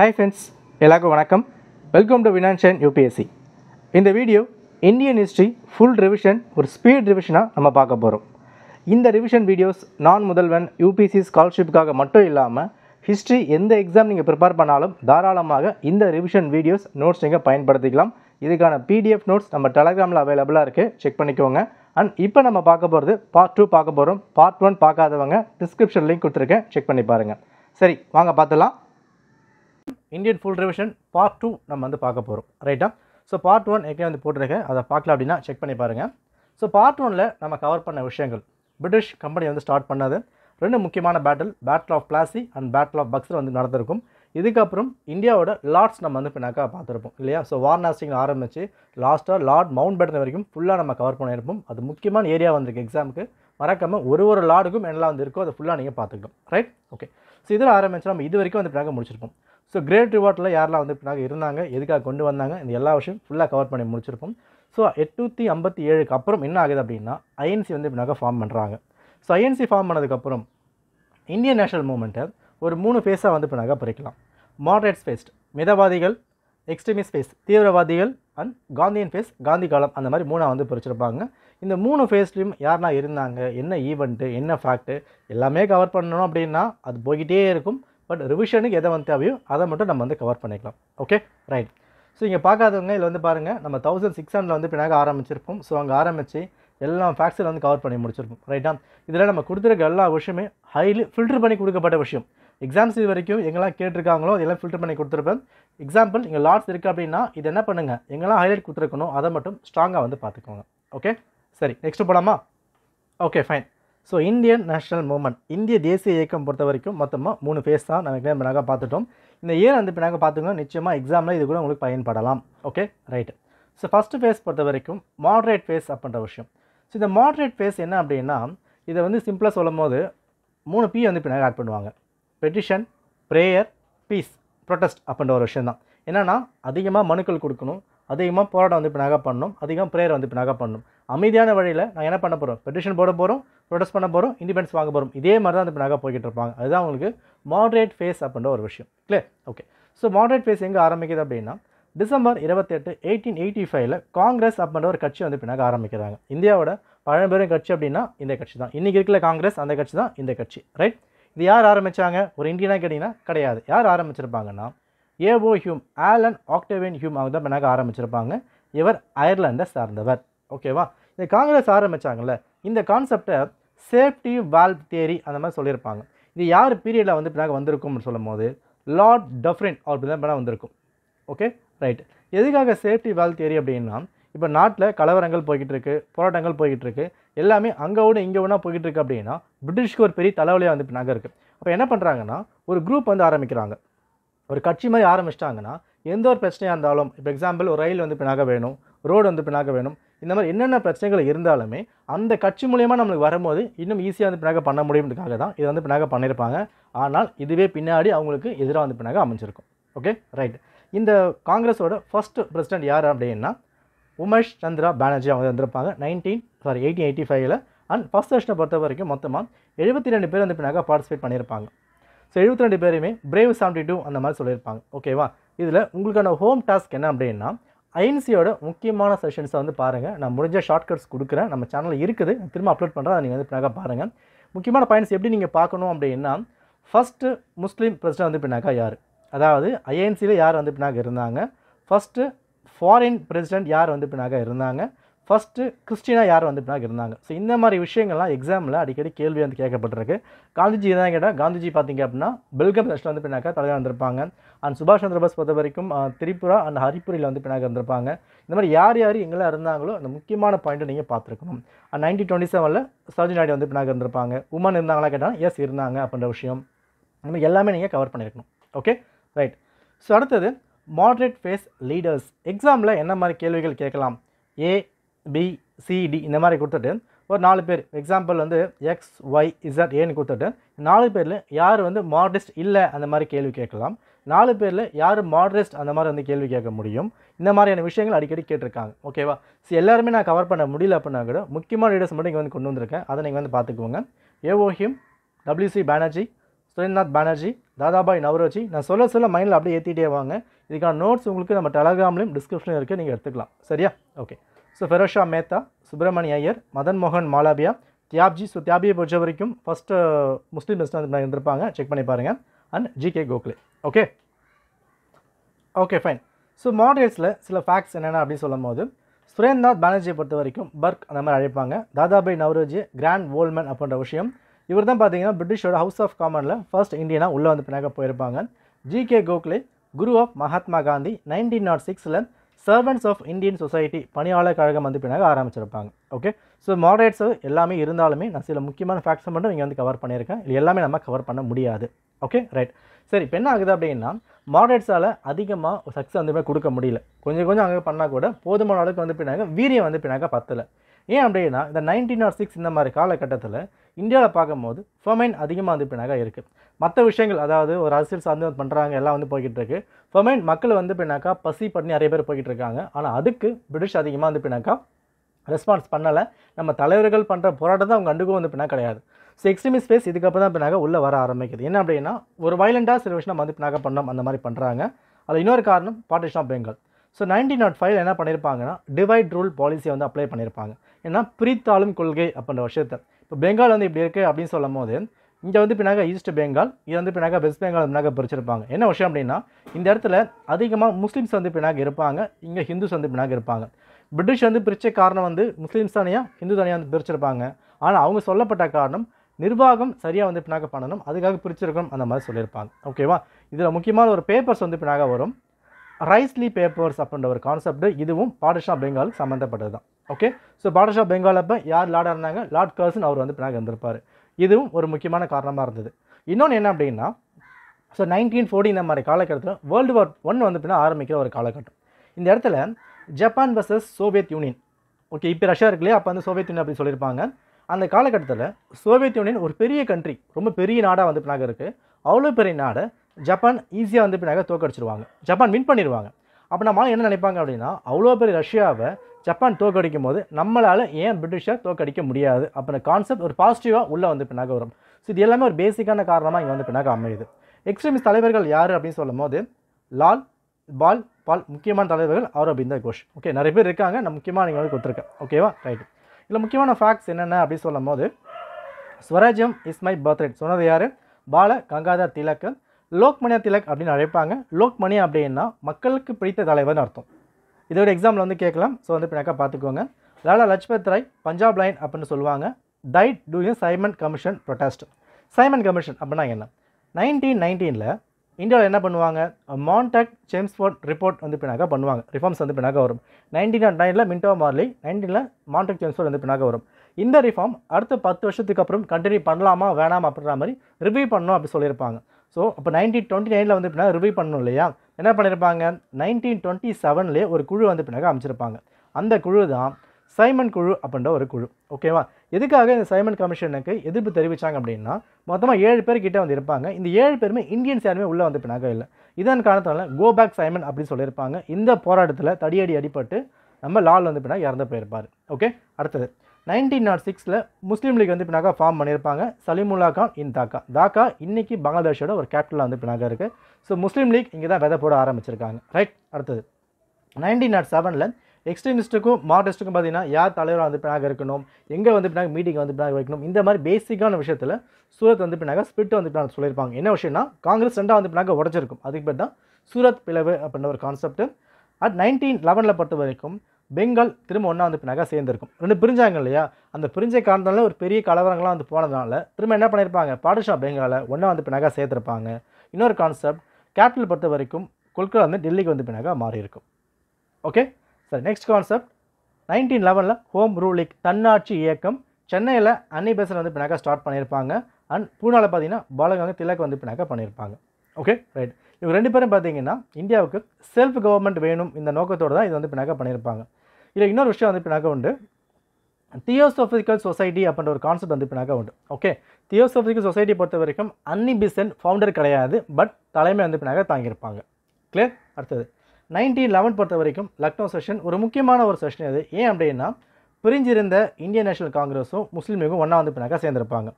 hi friends எல்லாருக்கும் வணக்கம் welcome to வினான்ஷன் யூபிஎஸ்சி இந்த video Indian history full revision ஒரு ஸ்பீட் ரிவிஷனாக நம்ம பார்க்க போகிறோம் இந்த ரிவிஷன் வீடியோஸ் நான் முதல்வன் யூபிசி ஸ்காலர்ஷிப்புக்காக மட்டும் இல்லாமல் ஹிஸ்ட்ரி எந்த எக்ஸாம் நீங்கள் ப்ரிப்பேர் பண்ணாலும் தாராளமாக இந்த ரிவிஷன் வீடியோஸ் நோட்ஸ் நீங்கள் பயன்படுத்திக்கலாம் இதுக்கான பிடிஎஃப் நோட்ஸ் நம்ம டெலகிராமில் அவைலபிளாக இருக்குது செக் பண்ணிக்கோங்க அண்ட் இப்போ நம்ம பார்க்க போகிறது பார்ட் டூ பார்க்க போகிறோம் பார்ட் ஒன் பார்க்காதவங்க டிஸ்கிரிப்ஷன் லிங்க் கொடுத்துருக்கேன் செக் பண்ணி பாருங்கள் சரி வாங்க பார்த்துலாம் Indian full revision part two நம்ம வந்து பார்க்க போகிறோம் ரைட்டா ஸோ பார்ட் ஒன் ஏற்கனவே வந்து போட்டிருக்கேன் அதை பார்க்கல அப்படின்னா செக் பண்ணி பாருங்கள் ஸோ பார்ட் ஒனில் நம்ம கவர் பண்ண விஷயங்கள் பிரிட்டிஷ் கம்பெனி வந்து ஸ்டார்ட் பண்ணது ரெண்டு முக்கியமான battle battle of Plassey and battle of Buxar வந்து நடந்திருக்கும் இதுக்கப்புறம் இந்தியாவோட லார்ட்ஸ் நம்ம வந்து பின்னாக்கா பார்த்துருப்போம் இல்லையா ஸோ வார்னாஸ்டிங் ஆரம்பித்து லாஸ்ட்டாக லார்ட் மவுண்ட் பேட்டன் வரைக்கும் ஃபுல்லாக நம்ம கவர் பண்ணியிருப்போம் அது முக்கியமான ஏரியா வந்திருக்கு எக்ஸாமுக்கு மறக்காமல் ஒரு ஒரு லார்டுக்கும் என்னெல்லாம் வந்து இருக்கோ அதை ஃபுல்லாக நீங்கள் பார்த்துக்கணும் ரைட் ஓகே ஸோ இதில் ஆரம்பித்து நம்ம இது வரைக்கும் வந்து பின்னாக்க முடிச்சிருப்போம் ஸோ கிரேட் ரிவார்ட்டில் யாரெல்லாம் வந்து பின்னாக இருந்தாங்க எதுக்காக கொண்டு வந்தாங்க இந்த எல்லா விஷயம் ஃபுல்லாக கவர் பண்ணி முடிச்சிருப்போம் ஸோ எட்நூற்றி ஐம்பத்தி ஏழுக்கு அப்புறம் என்ன ஆகுது அப்படின்னா ஐஎன்சி வந்து இப்படினாக ஃபார்ம் பண்ணுறாங்க ஸோ ஐஎன்சி ஃபார்ம் பண்ணதுக்கப்புறம் இந்தியன் நேஷனல் மூமெண்ட்டை ஒரு மூணு ஃபேஸாக வந்து இப்போனாக்கா பிரிக்கலாம் மாடரேட் ஃபேஸ் மிதவாதிகள் எக்ஸ்ட்ரீமிஸ்ட் ஃபேஸ் தீவிரவாதிகள் அண்ட் காந்தியன் ஃபேஸ் காந்தி காலம் அந்த மாதிரி மூணாக வந்து பிரிச்சிருப்பாங்க இந்த மூணு ஃபேஸ்லேயும் யாரெல்லாம் இருந்தாங்க என்ன ஈவெண்ட்டு என்ன ஃபேக்ட்டு எல்லாமே கவர் பண்ணணும் அப்படின்னா அது போய்கிட்டே இருக்கும் பட் ரிவிஷனுக்கு எதை வந்து தேவையோ அதை மட்டும் நம்ம வந்து கவர் பண்ணிக்கலாம் ஓகே ரைட் ஸோ இங்கே பார்க்காதவங்க இதில் வந்து பாருங்கள் நம்ம தௌசண்ட் சிக்ஸ் ஹண்ட்ரட் வந்து பின்னாக ஆரம்பிச்சிருப்போம் ஸோ அங்கே ஆரம்பித்து எல்லா ஃபேக்ஸில் வந்து கவர் பண்ணி முடிச்சிருப்போம் ரைட்டா இதில் நம்ம கொடுத்துருக்க எல்லா விஷயமே ஹைலி ஃபில்டர் பண்ணி கொடுக்கப்பட்ட விஷயம் எக்ஸாம்ஸ் இது வரைக்கும் எங்கெல்லாம் கேட்டிருக்காங்களோ அதெல்லாம் ஃபில்டர் பண்ணி கொடுத்துருப்பேன் எக்ஸாம்பிள் இங்கே லாட்ஸ் இருக்குது அப்படின்னா இது என்ன பண்ணுங்கள் எங்கெல்லாம் ஹைலைட் கொடுத்துருக்கணும் அதை மட்டும் ஸ்ட்ராங்காக வந்து பார்த்துக்கோங்க ஓகே சரி நெக்ஸ்ட்டு போகலாமா okay fine so Indian national movement இந்திய தேசிய இயக்கம் பொறுத்த வரைக்கும் மொத்தமாக மூணு ஃபேஸ் தான் நம்ம எக்ஸாம் பின்னாக பார்த்துட்டோம் இந்த இயர் அந்த பின்னாக பார்த்துக்கோங்க நிச்சயமாக எக்ஸாமில் இது கூட உங்களுக்கு பயன்படலாம் okay right so first phase பொறுத்த வரைக்கும் மாட்ரேட் ஃபேஸ் அப்படின்ற விஷயம் ஸோ இந்த மாட்ரேட் ஃபேஸ் என்ன அப்படின்னா இதை வந்து சிம்பிளாக சொல்லும் போது மூணு பி வந்து பின்னாக ஆட் பண்ணுவாங்க பெட்டிஷன் ப்ரேயர் பீஸ் ப்ரொட்டஸ்ட் அப்படின்ற ஒரு விஷயம் தான் என்னென்னா அதிகமாக மனுக்கள் கொடுக்கணும் அதிகமாக போராட்டம் வந்து இப்போ நகை பண்ணணும் அதிகமாக ப்ரேயர் வந்து இப்போ நகை பண்ணணும் அமைதியான வழியில் நான் என்ன பண்ண போகிறோம் பெட்டிஷன் போட போகிறோம் ப்ரொடெஸ்ட் பண்ண போகிறோம் இண்டிபெண்டன்ஸ் வாங்க போகிறோம் இதே மாதிரி தான் இப்போ நகை போய்கிட்டு இருப்பாங்க அதுதான் அவங்களுக்கு மாடரேட் ஃபேஸ் அப்படின்ற ஒரு விஷயம் clear okay so moderate phase எங்கே ஆரம்பிக்குது அப்படின்னா டிசம்பர் இருபத்தெட்டு எயிட்டீன் எயிட்டி ஃபைவ்ல காங்கிரஸ் அப்படின்ற ஒரு கட்சி வந்து இப்போ நகை ஆரம்பிக்கிறாங்க இந்தியாவோட பழம்பெரும் கட்சி அப்படின்னா இந்த கட்சி தான் இன்றைக்கி இருக்கிற காங்கிரஸ் அந்த கட்சி தான் இந்த கட்சி ரைட் இது யார் ஆரம்பித்தாங்க ஒரு இந்தியனாக கேட்டிங்கன்னா கிடையாது யார் ஆரம்பிச்சிருப்பாங்கன்னா A O Hume Allan Octavian Hume அவங்க தான் பண்ணாக்க ஆரம்பிச்சிருப்பாங்க இவர் அயர்லாண்டை சார்ந்தவர் ஓகேவா இந்த காங்கிரஸ் ஆரம்பித்தாங்கல்ல இந்த கான்செப்டை சேஃப்டி வால்வ் தேரி அந்த மாதிரி சொல்லியிருப்பாங்க இது யார் பீரியடில் வந்து பின்னாக வந்திருக்கும்னு சொல்லும் போது லார்ட் டஃப்ரின் அவர் தான் பண்ணால் வந்திருக்கும் ஓகே ரைட் எதுக்காக சேஃப்டி வால்வ் தேரி அப்படின்னா இப்போ நாட்டில் கலவரங்கள் போய்கிட்டு இருக்கு போராட்டங்கள் போய்கிட்டு இருக்கு எல்லாமே அங்கே ஒன்று இங்கே ஒன்றா போய்கிட்டு இருக்கு அப்படின்னா பிரிட்டிஷ்க்கு ஒரு பெரிய தலைவலியாக வந்து பின்னாக இருக்குது அப்போ என்ன பண்ணுறாங்கன்னா ஒரு குரூப் வந்து ஆரம்பிக்கிறாங்க ஒரு கட்சி மாதிரி ஆரம்பிச்சிட்டாங்கன்னா எந்த ஒரு பிரச்சனையாக இருந்தாலும் இப்போ எக்ஸாம்பிள் ஒரு ரயில் வந்து பின்னாக வேணும் ரோடு வந்து பின்னாக வேணும் இந்த மாதிரி என்னென்ன பிரச்சனைகள் இருந்தாலுமே அந்த கட்சி மூலயமா நம்மளுக்கு வரும்போது இன்னும் ஈஸியாக வந்து பின்னாக பண்ண முடியுன்றதுக்காக தான் இது வந்து பின்னாக பண்ணியிருப்பாங்க ஆனால் இதுவே பின்னாடி அவங்களுக்கு எதிராக வந்து பின்னாக அமைஞ்சிருக்கும் ஓகே ரைட் இந்த காங்கிரஸோட ஃபஸ்ட்டு பிரசிடென்ட் யார் அப்படின்னா உமேஷ் சந்திரா பானர்ஜி அவங்க வந்திருப்பாங்க நைன்டீன் சாரி எயிட்டீன் எயிட்டி ஃபைவ்ல அண்ட் ஃபஸ்ட் செஷனை பொறுத்த வரைக்கும் மொத்தமாக எழுபத்தி ரெண்டு பேர் வந்து பின்னாக பார்ட்டிசிபேட் பண்ணியிருப்பாங்க ஸோ எழுபத்தி ரெண்டு பேருமே பிரேவ் செவன்டி டூ அந்த மாதிரி சொல்லியிருப்பாங்க ஓகேவா இதில் உங்களுக்கான ஹோம் டாஸ்க் என்ன அப்படின்னா ஐஎன்சியோட முக்கியமான செஷன்ஸை வந்து பாருங்கள் நான் முடிஞ்ச ஷார்ட்கட்ஸ் கொடுக்குறேன் நம்ம சேனலில் இருக்குது திரும்ப அப்லோட் பண்ணுறேன் அதை நீங்கள் வந்து பின்னாக பாருங்கள் முக்கியமான பாயிண்ட்ஸ் எப்படி நீங்கள் பார்க்கணும் அப்படின்னா ஃபஸ்ட்டு முஸ்லீம் பிரசிடென்ட் வந்து பின்னாக்கா யார் அதாவது ஐஎன்சியில் யார் வந்து பின்னாக இருந்தாங்க ஃபஸ்ட்டு ஃபாரின் பிரசிடென்ட் யார் வந்து பின்னாக இருந்தாங்க ஃபஸ்ட்டு கிறிஸ்டினாக யார் வந்து இப்படின்னா இருந்தாங்க ஸோ இந்த மாதிரி விஷயங்கள்லாம் எக்ஸாமில் அடிக்கடி கேள்வி வந்து கேட்கப்பட்டிருக்கு காந்திஜி தான் கேட்டால் காந்திஜி பார்த்தீங்க அப்படின்னா பெல்கம் நஷ்டில் வந்து பின்னாக்க தலைவர் வந்திருப்பாங்க அண்ட் சுபாஷ் சந்திர போஸ் பொறுத்த வரைக்கும் திரிபுரா அண்ட் ஹரிபுரியில் வந்து பின்னாக இருந்திருப்பாங்க இந்த மாதிரி யார் யார் எங்கெல்லாம் இருந்தாங்களோ அந்த முக்கியமான பாயிண்ட்டை நீங்கள் பார்த்துருக்கணும் அண்ட் நைன்டீன் டுவெண்ட்டி செவனில் சரோஜி நாயுடு வந்து பின்னாக இருந்திருப்பாங்க உமன் இருந்தாங்களா கேட்டால் எஸ் இருந்தாங்க அப்படின்ற விஷயம் இந்த மாதிரி எல்லாமே நீங்கள் கவர் பண்ணியிருக்கணும் ஓகே ரைட் ஸோ அடுத்தது மாட்ரேட் ஃபேஸ் லீடர்ஸ் எக்ஸாமில் என்ன மாதிரி கேள்விகள் கேட்கலாம் ஏ பி சிடி இந்த மாதிரி கொடுத்துட்டு ஒரு நாலு பேர் எக்ஸாம்பிள் வந்து எக்ஸ் ஒய் இசட் ஏன்னு கொடுத்துட்டு நாலு பேரில் யார் வந்து மாடரிஸ்ட் இல்லை அந்த மாதிரி கேள்வி கேட்கலாம் நாலு பேரில் யார் மாடரிஸ்ட் அந்த மாதிரி வந்து கேள்வி கேட்க முடியும் இந்த மாதிரியான விஷயங்கள் அடிக்கடி கேட்டிருக்காங்க ஓகேவா ஸோ எல்லாருமே நான் கவர் பண்ண முடியல அப்படின்னா கூட முக்கியமான வீடியோஸ் மட்டும் இங்கே வந்து கொண்டு வந்திருக்கேன் அதை நீங்கள் வந்து பார்த்துக்கோங்க ஏஓஹிம் டபிள்யூசி பானர்ஜி சுரேந்த்நாத் பானர்ஜி தாதாபாய் நவரோஜி நான் சொல்ல சொல்ல மைண்டில் அப்படியே ஏற்றிட்டே வாங்க இதுக்கான நோட்ஸ் உங்களுக்கு நம்ம டெலகிராம்லேயும் டிஸ்கிரிப்ஷனில் இருக்குது நீங்கள் எடுத்துக்கலாம் சரியா ஓகே ஸோ ஃபெரோஷா மேத்தா சுப்பிரமணிய ஐயர் மதன் மோகன் மாலாபியா தியாப்ஜி ஸோ தியாபியை பொறுத்த வரைக்கும் ஃபஸ்ட்டு முஸ்லீம் ரெஸ்டாரண்ட் இருந்திருப்பாங்க செக் பண்ணி பாருங்கள் and G K Gokhale okay okay fine so மாடல்ஸில் சில ஃபேக்ட்ஸ் என்னென்ன அப்படின்னு சொல்லும் போது சுரேந்த்நாத் பானர்ஜியை பொறுத்த வரைக்கும் பர்க் அந்த மாதிரி அழைப்பாங்க தாதாபாய் நவரோஜி கிராண்ட் ஓல்மேன் அப்படின்ற விஷயம் இவர் தான் பார்த்தீங்கன்னா பிரிட்டிஷோட ஹவுஸ் ஆஃப் காமனில் ஃபர்ஸ்ட் இந்தியனாக உள்ளே வந்து பின்னாக போயிருப்பாங்க G K Gokhale guru of Mahatma Gandhi nineteen nought சிக்ஸில் சர்வன்ஸ் ஆஃப் இந்தியன் சொசைட்டி பணியாளர் கழகம் வந்து பின்னாக ஆரம்பிச்சிருப்பாங்க ஓகே ஸோ மாடரேட்ஸு எல்லாமே இருந்தாலுமே நான் சில முக்கியமான ஃபேக்ட்ஸ் மட்டும் இங்கே வந்து கவர் பண்ணியிருக்கேன் இது எல்லாமே நம்ம கவர் பண்ண முடியாது ஓகே ரைட் சரி இப்போ என்ன ஆகுது அப்படின்னா மாடரேட்ஸால் அதிகமாக சக்ஸஸ் வந்து கொடுக்க முடியல கொஞ்சம் கொஞ்சம் அங்கே பண்ணால் கூட போதுமான அளவுக்கு வந்து பின்னாங்க வீரியம் வந்து பின்னாக்க பத்தலை ஏன் அப்படின்னா இந்த நைன்டீன் நாட் சிக்ஸ் இந்த மாதிரி காலகட்டத்தில் இந்தியாவில் பார்க்கும்போது ஃபொமைன் அதிகமாக வந்து பின்னாக இருக்குது மற்ற விஷயங்கள் அதாவது ஒரு அரசியல் சார்ந்து பண்ணுறாங்க எல்லாம் வந்து போய்கிட்டு இருக்கு ஃபொமைன் மக்கள் வந்து பின்னாக்கா பசி பண்ணி நிறைய பேர் போய்கிட்டு இருக்காங்க ஆனால் அதுக்கு பிரிட்டிஷ் அதிகமாக வந்து பின்னாக்கா ரெஸ்பான்ஸ் பண்ணலை நம்ம தலைவர்கள் பண்ணுற போராட்டத்தை அவங்க கண்டுக்கும் வந்து பின்னா கிடையாது ஸோ எக்ஸ்ட்ரீமிஸ் ஸ்பேஸ் இதுக்கப்புறம் தான் பின்னாக உள்ளே வர ஆரம்பிக்குது என்ன அப்படின்னா ஒரு வயலண்டாக சில விஷயம் வந்து பின்னாக பண்ணோம் அந்த மாதிரி பண்ணுறாங்க அதில் இன்னொரு காரணம் partition of Bengal so nineteen nought five என்ன பண்ணியிருப்பாங்கன்னா டிவைட் ரூல் பாலிசியை வந்து அப்ளை பண்ணியிருப்பாங்க ஏன்னா பிரித்தாளும் கொள்கை அப்படின்ற விஷயத்தை இப்போ பெங்கால் வந்து இப்படி இருக்குது அப்படின்னு சொல்லும் போது இங்கே வந்து பின்னாக ஈஸ்ட் பெங்கால் இது வந்து பின்னாக வெஸ்ட் பெங்கால் பின்னாக பிரிச்சிருப்பாங்க என்ன விஷயம் அப்படின்னா இந்த இடத்துல அதிகமாக முஸ்லீம்ஸ் வந்து பின்னாக இருப்பாங்க இங்கே ஹிந்துஸ் வந்து பின்னாக இருப்பாங்க பிரிட்டிஷ் வந்து பிரித்த காரணம் வந்து முஸ்லீம்ஸ் தனியாக ஹிந்து தனியாக வந்து பிரிச்சிருப்பாங்க ஆனால் அவங்க சொல்லப்பட்ட காரணம் நிர்வாகம் சரியாக வந்து பின்னாக பண்ணணும் அதுக்காக பிரிச்சிருக்கணும் அந்த மாதிரி சொல்லியிருப்பாங்க ஓகேவா இதில் முக்கியமான ஒரு பேப்பர்ஸ் வந்து பின்னாக வரும் ரைஸ்லி பேப்பர்ஸ் அப்படின்ற ஒரு கான்செப்ட் இதுவும் பாடிஷா பெங்கால் சம்மந்தப்பட்டது தான் ஓகே ஸோ பாட்ஷா பெங்கால் அப்போ யார் லார்டாக இருந்தாங்க லார்ட் கர்சன் அவர் வந்து பினாக இருந்திருப்பார் இதுவும் ஒரு முக்கியமான காரணமாக இருந்தது இன்னொன்று என்ன அப்படின்னா ஸோ நைன்டீன் ஃபோர்டி இந்த மாதிரி காலகட்டத்தில் வேர்ல்டு வார் ஒன் வந்து பின்னா ஆரம்பிக்கிற ஒரு காலகட்டம் இந்த இடத்துல Japan versus Soviet Union okay இப்போ ரஷ்யா இருக்குல்லையே அப்போ வந்து சோவியத் யூனியன் அப்படின்னு சொல்லியிருப்பாங்க அந்த காலகட்டத்தில் சோவியத் யூனியன் ஒரு பெரிய கண்ட்ரி ரொம்ப பெரிய நாடாக வந்து பின்னாக இருக்குது அவ்வளோ பெரிய நாடை ஜப்பான் ஈஸியாக வந்து பின்னாக தோக்கடிச்சிருவாங்க ஜப்பான் வின் பண்ணிடுவாங்க அப்போ நம்ம என்ன நினைப்பாங்க அப்படின்னா அவ்வளோ பெரிய ரஷ்யாவை ஜப்பான் தோக்கடிக்கும் போது நம்மளால் ஏன் பிரிட்டிஷாக தோக்கடிக்க முடியாது அப்படின்ற கான்செப்ட் ஒரு பாசிட்டிவாக உள்ளே வந்து பின்னாக வரும் ஸோ இது எல்லாமே ஒரு பேசிக்கான காரணமாக இங்கே வந்து பின்னாக அமையுது எக்ஸ்ட்ரீமிஸ்ட் தலைவர்கள் யார் அப்படின்னு சொல்லும் போது லால் பால் பால் முக்கியமான தலைவர்கள் அப்படின்னு கோஷ் ஓகே நிறைய பேர் இருக்காங்க நான் முக்கியமாக நீங்கள் வந்து கொடுத்துருக்கேன் ஓகேவா ரைட் இதில் முக்கியமான ஃபேக்ட்ஸ் என்னென்ன அப்படின்னு சொல்லும் போது ஸ்வராஜ்யம் இஸ் மை பர்த்ரைட் சொன்னது யார் பால கங்காதர் திலக்கு லோக்மணியா திலக் அப்படின்னு அழைப்பாங்க லோக்மணி அப்படின்னா மக்களுக்கு பிடித்த தலைவர்னு அர்த்தம் ஒரு எக்ஸாம்பிள் வந்து கேட்கலாம் ஸோ வந்து பின்னாக்கா பார்த்துக்கோங்க லாலா லஜ்பத் ராய் பஞ்சாப் லைன் அப்படின்னு சொல்லுவாங்க died during Simon commission protest Simon commission அப்படின்னா என்ன நைன்டீன் நைன்டீனில் இந்தியாவில் என்ன பண்ணுவாங்க மான்டாக்ட் சேம்ஸ்போர்ட் ரிப்போர்ட் வந்து பின்னாக்க பண்ணுவாங்க ரிஃபார்ம்ஸ் வந்து பின்னாக வரும் நைன்டீன் நைனில் மின்டோ மார்லி நைன்டீனில் மான்டாக்ட் சேம்ஸ்போர்ட் வந்து பின்னாக்க வரும் இந்த ரிஃபார்ம் அடுத்த பத்து வருஷத்துக்கு அப்புறம் கண்டினியூ பண்ணலாமா வேணாமா அப்படின்ற மாதிரி ரிவ்யூ பண்ணணும் அப்படி சொல்லியிருப்பாங்க ஸோ அப்போ நைன்டீன் டுவெண்ட்டி நைனில் வந்து எப்படின்னா ரிவ்யூ பண்ணணும் இல்லையா என்ன பண்ணியிருப்பாங்க நைன்டீன் டுவெண்ட்டி செவன்லேயே ஒரு குழு வந்து பின்னாக்க அமைச்சிருப்பாங்க அந்த குழு தான் சைமன் குழு அப்படின்ற ஒரு குழு ஓகேவா எதுக்காக இந்த சைமன் கமிஷனுக்கு எதிர்ப்பு தெரிவித்தாங்க அப்படின்னா மொத்தமாக ஏழு பேர் கிட்டே வந்து இருப்பாங்க இந்த ஏழு பேருமே இந்தியன்ஸ் யாருமே உள்ளே வந்து பின்னாக இல்லை இதன் காரணத்தால் கோ பேக் சைமன் அப்படின்னு சொல்லியிருப்பாங்க இந்த போராட்டத்தில் தடியடி அடிப்பட்டு நம்ம லால் வந்து பின்னாக இறந்து போயிருப்பார் ஓகே அடுத்தது நைன்டீன் நாட் சிக்ஸில் முஸ்லீம் லீக் வந்து பின்னாக ஃபார்ம் பண்ணியிருப்பாங்க சலிமுல்லா கான் இன் தாக்கா தாக்கா இன்றைக்கி பங்களாதேஷோட ஒரு கேப்டலாக வந்து பின்னாக இருக்குது ஸோ முஸ்லீம் லீக் இங்கே தான் விதை போட ஆரம்பிச்சிருக்காங்க ரைட் அடுத்தது நைன்டீன் நாட் செவனில் எக்ஸ்ட்ரீமிஸ்ட்டுக்கும் மார்க்டிஸ்ட்டுக்கும் பார்த்தீங்கன்னா யார் தலைவராக வந்து பின்னாக இருக்கணும் எங்கே வந்து பின்னாக மீட்டிங் வந்து பின்னாக வைக்கணும் இந்த மாதிரி பேசிக்கான விஷயத்தில் சூரத் வந்து பின்னாக ஸ்பிட் வந்து பின்னாக சொல்லியிருப்பாங்க என்ன விஷயம்னா காங்கிரஸ் ரெண்டாக வந்து பின்னாக உடச்சிருக்கும் அதுக்கு பேர் தான் சூரத் பிளவு அப்படின்ற ஒரு கான்செப்ட் அட் நைன்டீன் லெவனில் பொறுத்த வரைக்கும் பெங்கால் திரும்ப ஒன்றா வந்து நகை சேர்ந்துருக்கும் ரெண்டு பிரிஞ்சாங்க இல்லையா அந்த பிரிஞ்ச காரணத்தால ஒரு பெரிய கலவரங்களாக வந்து போனதுனால திரும்ப என்ன பண்ணியிருப்பாங்க பாடுஷா பெங்காலில் ஒன்றா வந்து நகை சேர்த்துருப்பாங்க இன்னொரு கான்செப்ட் கேபிட்டல் பொறுத்த வரைக்கும் கொல்கத்தா வந்து டெல்லிக்கு வந்து பின்னாக மாறியிருக்கும் okay sir next concept nineteen லெவனில் ஹோம் ரூலிக் தன்னாட்சி இயக்கம் சென்னையில் அன்னி பேசில் வந்து பின்னாக ஸ்டார்ட் பண்ணியிருப்பாங்க அண்ட் பூனாவில் பார்த்தீங்கன்னா பாலகங்க திலக் வந்து பின்னாக பண்ணியிருப்பாங்க ஓகே ரைட் இவங்க ரெண்டு பேரும் பார்த்தீங்கன்னா இந்தியாவுக்கு செல்ஃப் கவர்மெண்ட் வேணும் இந்த நோக்கத்தோடு தான் இது வந்து பின்னாக பண்ணியிருப்பாங்க இல்லை இன்னொரு விஷயம் வந்து உண்டு தியோசோபிக்கல் சொசைட்டி அப்படின்ற ஒரு கான்செப்ட் வந்து இப்படினாக்க உண்டு ஓகே தியோசோஃபிக்கல் சொசைட்டி பொறுத்த வரைக்கும் அன்னி ஃபவுண்டர் கிடையாது பட் தலைமை வந்து பின்னாக தாங்கியிருப்பாங்க கிளியர் அடுத்தது நைன்டீன் லெவன் பொறுத்த வரைக்கும் லக்னோ செஷன் ஒரு முக்கியமான ஒரு செஷன் அது ஏன் அப்படின்னா பிரிஞ்சிருந்த இந்தியன் நேஷனல் காங்கிரஸும் முஸ்லீம் லீகும் ஒன்றா வந்து பின்னாக சேர்ந்துருப்பாங்க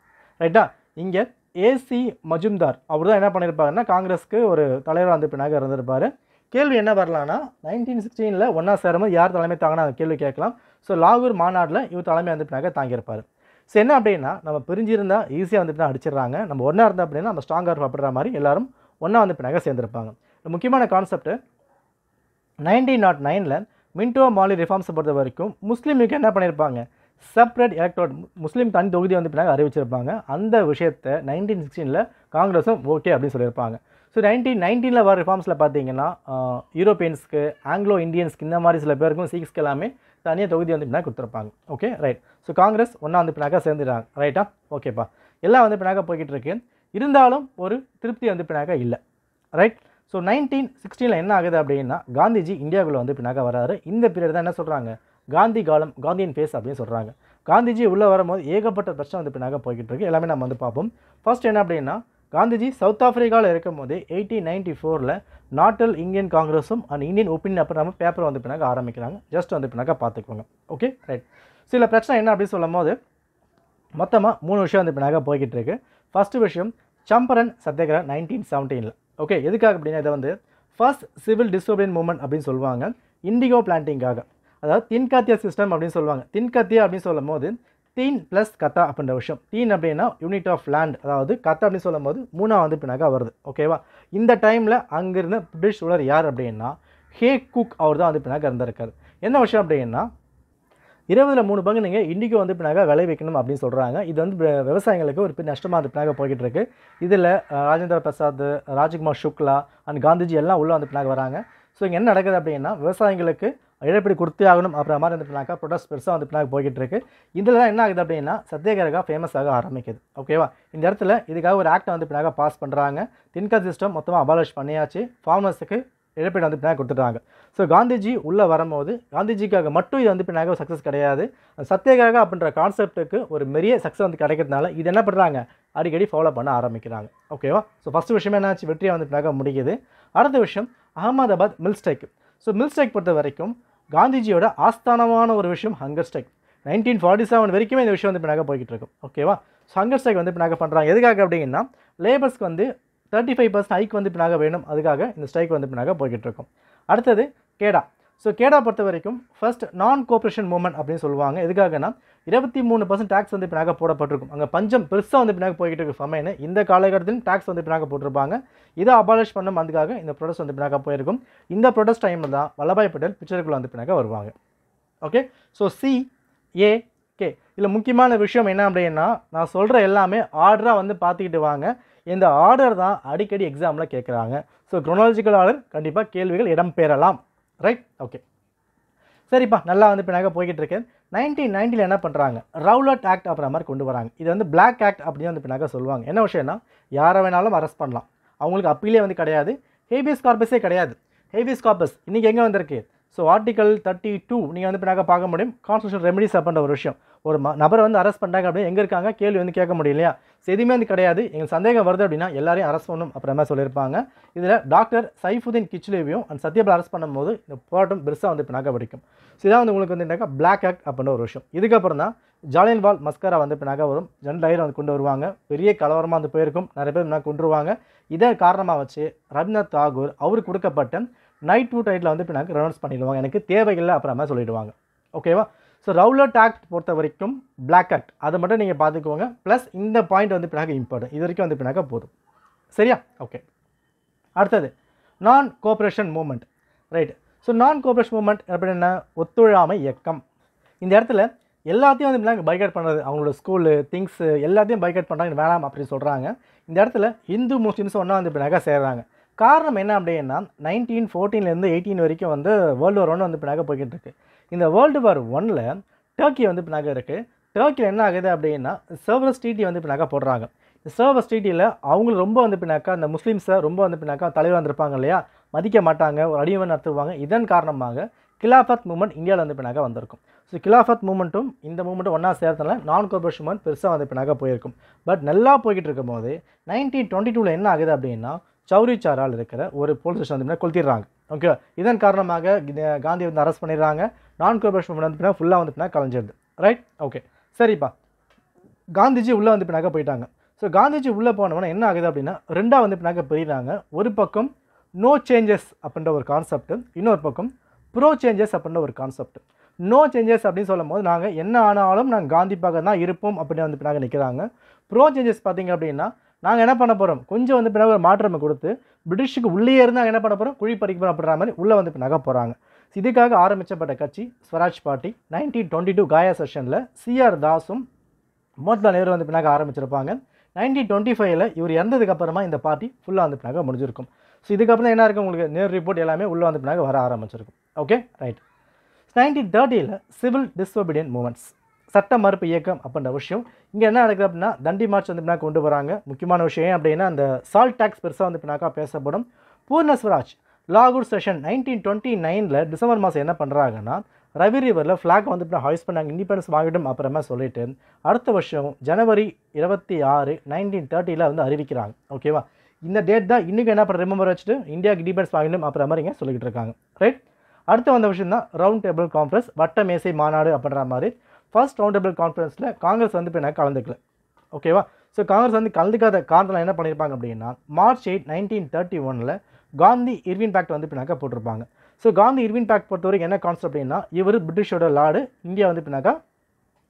ரைட்டா இங்கே ஏசி மஜும்தார் அவர் தான் என்ன பண்ணியிருப்பாருன்னா காங்கிரஸ்க்கு ஒரு தலைவராக வந்து பின்னாக இருந்திருப்பார் கேள்வி என்ன வரலான்னா நைன்டீன் சிக்ஸ்டீனில் ஒன்றா சேரும்போது யார் தலைமை தாங்கினா கேள்வி கேட்கலாம் ஸோ லாகூர் மாநாட்டில் இவர் தலைமை வந்துட்டுனாக்க தாங்கியிருப்பார் ஸோ என்ன அப்படின்னா நம்ம பிரிஞ்சிருந்தால் ஈஸியாக வந்துட்டு அடிச்சிடுறாங்க நம்ம ஒன்றா இருந்தால் அப்படின்னா நம்ம ஸ்ட்ராங்காக இருப்போம் அப்படின்ற மாதிரி எல்லாரும் ஒன்றா வந்து பின்னாக்க சேர்ந்துருப்பாங்க முக்கியமான கான்செப்ட்டு நைன்டீன் நாட் நைனில் மின்டோ மாலி ரிஃபார்ம்ஸை பொறுத்த வரைக்கும் முஸ்லீமுக்கு என்ன பண்ணியிருப்பாங்க செப்பரேட் எலக்ட்ரோட் முஸ்லீம் தனி தொகுதி வந்து பின்னாக்க அறிவிச்சிருப்பாங்க அந்த விஷயத்தை நைன்டீன் சிக்ஸ்டீனில் காங்கிரஸும் ஓகே அப்படின்னு சொல்லியிருப்பாங்க ஸோ நைன்டீன் நைன்டீனில் வர ரிஃபார்ம்ஸில் பார்த்தீங்கன்னா யூரோப்பியன்ஸ்க்கு ஆங்கிலோ இந்தியன்ஸ்க்கு இந்த மாதிரி சில பேருக்கும் சீக்ஸ்க்கு எல்லாமே தனியாக தொகுதி வந்து பின்னாடி கொடுத்துருப்பாங்க ஓகே ரைட் ஸோ காங்கிரஸ் ஒன்றா வந்து பின்னாக்கா சேர்ந்துடுறாங்க ரைட்டா ஓகேப்பா எல்லாம் வந்து பின்னாக போய்கிட்டு இருக்கு இருந்தாலும் ஒரு திருப்தி வந்து பின்னாக்கா இல்லை ரைட் ஸோ நைன்டீன் சிக்ஸ்டீனில் என்ன ஆகுது அப்படின்னா காந்திஜி இந்தியாவுக்குள்ளே வந்து பின்னாக்கா வராரு இந்த பீரியட் தான் என்ன சொல்கிறாங்க காந்தி காலம் காந்தியின் பேஸ் அப்படின்னு சொல்கிறாங்க காந்திஜி உள்ளே வரும்போது ஏகப்பட்ட பிரச்சனை வந்து பின்னாக போய்கிட்டு இருக்கு எல்லாமே நம்ம வந்து பார்ப்போம் ஃபர்ஸ்ட் என்ன அப்படின்னா காந்திஜி சவுத் ஆஃப்ரிக்காவில் இருக்கும் போதே எயிட்டீன் நைன்டி ஃபோரில் நாட்டல் இந்தியன் காங்கிரஸும் அண்ட் இந்தியன் ஒப்பீனியன் அப்படி நம்ம பேப்பர் வந்து பின்னாக்க ஆரம்பிக்கிறாங்க ஜஸ்ட் வந்து பின்னாக்க பார்த்துக்கோங்க ஓகே ரைட் சில பிரச்சனை என்ன அப்படின்னு சொல்லும் போது மொத்தமாக மூணு விஷயம் வந்து பின்னாக போய்கிட்டு இருக்கு ஃபஸ்ட்டு விஷயம் சம்பரன் சத்தியகிரா நைன்டீன் செவன்டீனில் ஓகே எதுக்காக அப்படின்னா இதை வந்து ஃபர்ஸ்ட் சிவில் டிஸ்டோபியன் மூமெண்ட் அப்படின்னு சொல்லுவாங்க இண்டிகோ பிளான்டிங்காக அதாவது தின்காத்தியா சிஸ்டம் அப்படின்னு சொல்லுவாங்க தின்காத்தியா அப்படின்னு சொல்லும் போது தீன் ப்ளஸ் கத்தா அப்படின்ற விஷயம் தீன் அப்படின்னா யூனிட் ஆஃப் லேண்ட் அதாவது கத்தா அப்படின்னு சொல்லும் போது மூணாவது வந்து பின்னாக வருது ஓகேவா இந்த டைமில் அங்கிருந்த பிரிட்டிஷ் ரூலர் யார் அப்படின்னா ஹே குக் அவர் தான் வந்து பின்னாக இருந்திருக்கார் என்ன விஷயம் அப்படின்னா இருபதில் மூணு பங்கு நீங்கள் இன்றைக்கி வந்து பின்னாக விளை வைக்கணும் அப்படின்னு சொல்கிறாங்க இது வந்து விவசாயிகளுக்கு ஒரு நஷ்டமாக வந்து பின்னாக போய்கிட்டு இருக்குது இதில் ராஜேந்திர பிரசாத் ராஜ்குமார் சுக்லா அண்ட் காந்திஜி எல்லாம் உள்ளே வந்து பின்னாக வராங்க ஸோ இங்கே என்ன நடக்குது அப்படின்னா விவசாயிகளுக்கு இழப்பீடு கொடுத்தே ஆகணும் அப்புறம் மாதிரி வந்து பின்னாக்கா ப்ரொடக்ட்ஸ் பெருசாக வந்து பின்னாக்க போய்கிட்டு இருக்கு இதில் தான் என்ன ஆகுது அப்படின்னா சத்தியகரகா ஃபேமஸ் ஆக ஆரம்பிக்குது ஓகேவா இந்த இடத்துல இதுக்காக ஒரு ஆக்டை வந்து பின்னாக பாஸ் பண்ணுறாங்க தின்கர் சிஸ்டம் மொத்தமாக அபாலிஷ் பண்ணியாச்சு ஃபார்மர்ஸுக்கு இழப்பீடு வந்து பின்னாக கொடுத்துட்டாங்க ஸோ காந்திஜி உள்ளே வரும்போது காந்திஜிக்காக மட்டும் இது வந்து பின்னாக சக்ஸஸ் கிடையாது சத்தியகிரக அப்படின்ற கான்செப்ட்டுக்கு ஒரு பெரிய சக்ஸஸ் வந்து கிடைக்கிறதுனால இது என்ன பண்ணுறாங்க அடிக்கடி ஃபாலோ பண்ண ஆரம்பிக்கிறாங்க ஓகேவா ஸோ ஃபஸ்ட் விஷயம் என்னாச்சு வெற்றியாக வந்து பின்னாக முடியுது அடுத்த விஷயம் அகமதாபாத் மில்ஸ்டேக் ஸோ மில்ஸ்டேக் பொறுத்த வரைக்கும் காந்திஜியோட ஆஸ்தானமான ஒரு விஷயம் hunger strike nineteen forty seven வரைக்குமே இந்த விஷயம் வந்து இப்போ நகை போய்கிட்டு இருக்கும் ஓகேவா ஸோ ஹங்கர் ஸ்ட்ரைக் வந்து இப்போ நகை பண்ணுறாங்க எதுக்காக அப்படின்னா லேபர்ஸ்க்கு வந்து தேர்ட்டி ஃபைவ் பர்சன்ட் ஹைக் வந்து இப்போ நகை வேணும் அதுக்காக இந்த ஸ்ட்ரைக் வந்து இப்போ நகை போய்கிட்டு இருக்கும் அடுத்தது கேடா ஸோ கேடா பொறுத்த வரைக்கும் ஃபர்ஸ்ட் நான் கோஆப்ரேஷன் மூமெண்ட் அப்படின்னு சொல்லுவாங்க எதுக்காகனா இருபத்தி மூணு பர்சன்ட் டேக்ஸ் வந்து பின்னாக போடப்பட்டிருக்கும் அங்கே பஞ்சம் பெருசாக வந்து பின்னாக போய்கிட்டு இருக்கு ஃபமைனு இந்த காலகட்டத்திலும் டேக்ஸ் வந்து பின்னாக போட்டிருப்பாங்க இதை அபாலிஷ் பண்ணும் அதுக்காக இந்த ப்ரொடக்ட் வந்து பின்னாக போயிருக்கும் இந்த ப்ரொடக்ட் டைமில் தான் வல்லபாய் பட்டேல் பிக்சருக்குள்ள வந்து பின்னாக வருவாங்க okay so C A K இதில் முக்கியமான விஷயம் என்ன அப்படின்னா நான் சொல்கிற எல்லாமே ஆர்டராக வந்து பார்த்துக்கிட்டு வாங்க இந்த ஆர்டர் தான் அடிக்கடி எக்ஸாமில் கேட்குறாங்க ஸோ குரோனாலஜிக்கல் ஆர்டர் கண்டிப்பாக கேள்விகள் இடம்பெறலாம் ரைட் ஓகே சரிப்பா நல்லா வந்து இப்போ நகை போய்கிட்டு இருக்கேன் நைன்டீன் நைன்ட்டியில் என்ன பண்ணுறாங்க ரவுலட் ஆக்ட் அப்படின்ற மாதிரி கொண்டு வராங்க இது வந்து பிளாக் ஆக்ட் அப்படின்னு வந்து இப்போ நகை சொல்லுவாங்க என்ன விஷயம்னா யாரை வேணாலும் அரெஸ்ட் பண்ணலாம் அவங்களுக்கு அப்பீலே வந்து கிடையாது ஹேபியஸ் கார்பஸே கிடையாது ஹேபியஸ் கார்பஸ் இன்றைக்கி எங்கே வந்திருக்கு ஸோ ஆர்டிக்கல் தேர்ட்டி டூ நீங்கள் வந்து இப்போ நாங்கள் பார்க்க முடியும் கான்ஸ்டியூஷன் ரெமெடிஸ் அப்படின்ற ஒரு விஷயம் ஒரு நபரை வந்து அரெஸ்ட் பண்ணிட்டாங்க அப்படின்னு எங்கே இருக்காங்க கேள்வி வந்து கேட்க முடியும் இல்லையா எதுவுமே வந்து கிடையாது எங்கள் சந்தேகம் வருது அப்படின்னா எல்லாரையும் அரெஸ்ட் பண்ணும் மாதிரி சொல்லியிருப்பாங்க இதில் டாக்டர் சைஃபுதீன் கிச்சிலேவியும் அந்த சத்யபால் அரெஸ்ட் பண்ணும்போது இந்த போராட்டம் பெருசாக வந்து இப்போ நகை படிக்கும் ஸோ இதான் வந்து உங்களுக்கு வந்து பிளாக் ஆக்ட் அப்படின்ற ஒரு விஷயம் இதுக்கப்புறம் தான் ஜாலியன் வால் மஸ்கரா வந்து இப்போ நகை வரும் ஜென் டயர் வந்து கொண்டு வருவாங்க பெரிய கலவரமாக வந்து போயிருக்கும் நிறைய பேர் என்ன கொண்டு வருவாங்க இதை காரணமாக வச்சு ரவீந்திரநாத் தாகூர் அவருக்கு கொடுக்கப்பட்ட நைட் டூ டைட்டில் வந்து இப்போ நாங்கள் ரெனவுன்ஸ் பண்ணிடுவாங்க எனக்கு தேவையில்லை அப்புறமா சொல்லிடுவாங்க ஓகேவா ஸோ ரவுலட் ஆக்ட் பொறுத்த வரைக்கும் பிளாக் ஆக்ட் அதை மட்டும் நீங்கள் பார்த்துக்கோங்க ப்ளஸ் இந்த பாயிண்ட் வந்து பின்னாக இம்பார்ட்டன்ட் இது வரைக்கும் வந்து பின்னாக போதும் சரியா ஓகே அடுத்தது non cooperation movement right so non cooperation movement அப்படின்னா ஒத்துழாமை இயக்கம் இந்த இடத்துல எல்லாத்தையும் வந்து பைக் பைக்கட் பண்ணுறது அவங்களோட ஸ்கூலு திங்ஸு எல்லாத்தையும் பைக்கட் பண்ணுறாங்க வேணாம் அப்படின்னு சொல்கிறாங்க இந்த இடத்துல இந்து முஸ்லீம்ஸ் ஒன்றா வந்து பின்னாக சேர்கிறாங்க காரணம் என்ன அப்படின்னா நைன்டீன் ஃபோர்டீன்லேருந்து எயிட்டீன் வரைக்கும் வந்து வேர்ல்டு வார் ஒன்று வந்து பின்னாக போய்கிட்டு இருக்குது இந்த வேர்ல்டு வார் ஒன்னில் டர்க்கி வந்து இப்போ நகை இருக்குது டர்க்கியில் என்ன ஆகுது அப்படின்னா சர்வஸ் டிடி வந்து இப்போ நகை போடுறாங்க சர்வஸ் டிடியில் அவங்களும் ரொம்ப வந்து பின்னாக்கா அந்த முஸ்லீம்ஸை ரொம்ப வந்து பின்னாக்கா தலைவர் வந்திருப்பாங்க இல்லையா மதிக்க மாட்டாங்க ஒரு அடிமை நடத்துவாங்க இதன் காரணமாக கிலாஃபத் மூமெண்ட் இந்தியாவில் வந்து பின்னாக வந்திருக்கும் ஸோ கிலாஃபத் மூமெண்ட்டும் இந்த மூமெண்ட்டும் ஒன்றா சேர்த்தனால நான் கார்பரேஷன் மூமெண்ட் பெருசாக வந்து பின்னாக போயிருக்கும் பட் நல்லா போய்கிட்டு இருக்கும் போது நைன்டீன் டுவெண்ட்டி டூவில் என்ன ஆகுது அப்படின்னா சௌரி சாரால் இருக்கிற ஒரு போலீஸ் ஸ்டேஷன் வந்து கொளுத்திடுறாங்க ஓகே இதன் காரணமாக காந்தி வந்து அரெஸ்ட் பண்ணிடுறாங்க நான் கோபரேஷன் வந்து ஃபுல்லாக வந்து கலைஞ்சிருது ரைட் ஓகே சரிப்பா காந்திஜி உள்ளே வந்து பின்னாக்க போயிட்டாங்க ஸோ காந்திஜி உள்ளே போனவொன்னே என்ன ஆகுது அப்படின்னா ரெண்டாக வந்து பின்னாக்க போயிடுறாங்க ஒரு பக்கம் நோ சேஞ்சஸ் அப்படின்ற ஒரு கான்செப்ட் இன்னொரு பக்கம் ப்ரோ சேஞ்சஸ் அப்படின்ற ஒரு கான்செப்ட் நோ சேஞ்சஸ் அப்படின்னு சொல்லும் போது நாங்கள் என்ன ஆனாலும் நாங்கள் காந்தி பக்கம் தான் இருப்போம் அப்படின்னு வந்து பின்னாக்க நிற்கிறாங்க ப்ரோ சேஞ்சஸ் பார்த்திங்க அப்படின்னா நாங்கள் என்ன பண்ண போகிறோம் கொஞ்சம் வந்து பின்னாடி மாற்றம் மாற்றமை கொடுத்து பிரிட்டிஷுக்கு உள்ளே இருந்தால் என்ன பண்ண போகிறோம் குழி பறிக்கிறோம் அப்படின்ற மாதிரி உள்ளே வந்து இப்போ நகை போகிறாங்க இதுக்காக ஆரம்பிச்சப்பட்ட கட்சி Swaraj party nineteen twenty two Gaya செஷனில் சிஆர் தாஸும் மோத்திலால் நேரு வந்து பின்னாக ஆரம்பிச்சிருப்பாங்க நைன்டீன் டுவெண்ட்டி ஃபைவ்ல இவர் இறந்ததுக்கு அப்புறமா இந்த பார்ட்டி ஃபுல்லாக வந்து பின்னாக முடிஞ்சிருக்கும் ஸோ இதுக்கப்புறம் என்ன இருக்குது உங்களுக்கு நேர் ரிப்போர்ட் எல்லாமே உள்ளே வந்து பின்னாக வர ஆரம்பிச்சிருக்கும் ஓகே ரைட் நைன்டீன் தேர்ட்டியில் சிவில் டிஸ்ஒபீடியன் மூமெண்ட்ஸ் சட்ட மறுப்பு இயக்கம் அப்படின்ற விஷயம் இங்கே என்ன நடக்குது அப்படின்னா தண்டி மார்ச் வந்து இப்படின்னா கொண்டு வராங்க முக்கியமான விஷயம் அப்படின்னா அந்த சால்ட் டேக்ஸ் பெருசாக வந்து பின்னாக்கா பேசப்படும் பூர்ண ஸ்வராஜ் லாகூர் செஷன் நைன்டீன் டுவெண்ட்டி நைனில் டிசம்பர் மாதம் என்ன பண்ணுறாங்கன்னா ரவி ரிவரில் ஃப்ளாக் வந்து இப்போ ஹாய்ஸ் பண்ணாங்க இண்டிபெண்டன்ஸ் வாங்கிடும் அப்புறமா சொல்லிட்டு அடுத்த வருஷம் ஜனவரி இருபத்தி ஆறு நைன்டீன் தேர்ட்டியில் வந்து அறிவிக்கிறாங்க ஓகேவா இந்த டேட் தான் இன்றைக்கி என்ன பண்ண ரிமம்பர் வச்சுட்டு இந்தியாவுக்கு இண்டிபெண்டன்ஸ் வாங்கிடும் அப்புறம் மாதிரிங்க சொல்லிக்கிட்டு இருக்காங்க ரைட் அடுத்து வந்த விஷயம் தான் ரவுண்ட் டேபிள் கான்ஃபரன்ஸ் வட்ட மேசை மாநாடு அப்படின்ற மாதிரி ஃபர்ஸ்ட் ரவுண்ட் டேபிள் கான்ஃபரன்ஸில் காங்கிரஸ் வந்து இப்போ கலந்துக்கல ஓகேவா ஸோ காங்கிரஸ் வந்து கலந்துக்காத காரணம் என்ன பண்ணியிருப்பாங்க அப்படின்னா மார்ச் எயிட் நைன்டீன் தேர்ட்டி ஒனில் காந்தி இர்வின் பேக்ட் வந்து பின்னாக்க போட்டிருப்பாங்க ஸோ காந்தி இர்வின் பேக்ட் பொறுத்த வரைக்கும் என்ன கான்செப்ட் அப்படின்னா இவர் பிரிட்டிஷோட லாடு இந்தியா வந்து பின்னாக்கா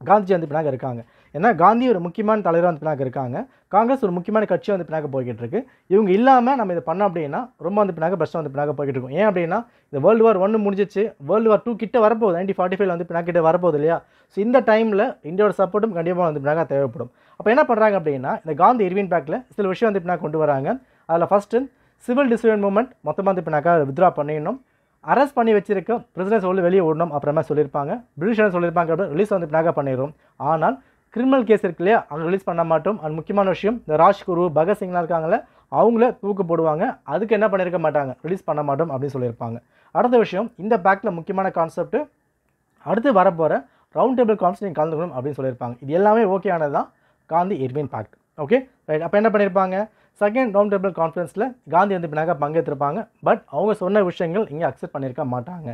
காந்திஜி வந்து பின்னாக்க இருக்காங்க ஏன்னா காந்தி ஒரு முக்கியமான தலைவராக வந்து பின்னாக இருக்காங்க காங்கிரஸ் ஒரு முக்கியமான கட்சியாக வந்து பின்னாக போய்கிட்டு இருக்கு இவங்க இல்லாமல் நம்ம இதை பண்ணோம் அப்படின்னா ரொம்ப வந்து பின்னாக பெஸ்ட்டாக வந்து பின்னாக போய்கிட்டு இருக்கும் ஏன் அப்படின்னா இந்த வேர்ல்டு வார் ஒன்று முடிஞ்சிச்சு வேர்ல்டு வார் டூ கிட்ட வரப்போகுது நைன்டி ஃபார்ட்டி ஃபைவ் வந்து பின்னாக்கிட்ட வரப்போகுது இல்லையா ஸோ இந்த டைமில் இந்தியாவோட சப்போர்ட்டும் கண்டிப்பாக வந்து பின்னாக தேவைப்படும் அப்போ என்ன பண்ணுறாங்க அப்படின்னா இந்த காந்தி இர்வின் பேக்கில் சில விஷயம் வந்து பின்னாக்க கொண்டு வராங்க அதில் ஃபஸ்ட்டு சிவில் டிசிப்ளின் மூமெண்ட் மொத்தமாக வந்து பின்னாக்க வித்ரா பண்ணிடணும் அரெஸ்ட் பண்ணி வச்சிருக்க பிரசிடென்ட் சொல்லி வெளியே விடணும் அப்புறமா சொல்லியிருப்பாங்க பிரிட்டிஷ் சொல்லியிருப்பாங்க அப்படின்னு ரிலீஸ் வந்து பின்னாக பண்ணிடுறோம் ஆனால் கிரிமினல் கேஸ் இருக்கு இல்லையா அதை ரிலீஸ் பண்ண மாட்டோம் அது முக்கியமான விஷயம் இந்த ராஜ்குரு பகத்சிங்லாம் இருக்காங்கள அவங்கள தூக்கு போடுவாங்க அதுக்கு என்ன பண்ணியிருக்க மாட்டாங்க ரிலீஸ் பண்ண மாட்டோம் அப்படின்னு சொல்லியிருப்பாங்க அடுத்த விஷயம் இந்த பேக்கில் முக்கியமான கான்செப்ட் அடுத்து வரப்போகிற ரவுண்ட் டேபிள் கான்ஃபரன்ஸ் நீங்கள் கலந்துக்கணும் அப்படின்னு சொல்லியிருப்பாங்க இது எல்லாமே ஓகேயானது தான் Gandhi Irwin pact okay right அப்போ என்ன பண்ணியிருப்பாங்க செகண்ட் ரவுண்ட் டேபிள் கான்ஃபரன்ஸில் காந்தி வந்து பின்னாக பங்கேற்றிருப்பாங்க பட் அவங்க சொன்ன விஷயங்கள் இங்கே அக்செப்ட் பண்ணியிருக்க மாட்டாங்க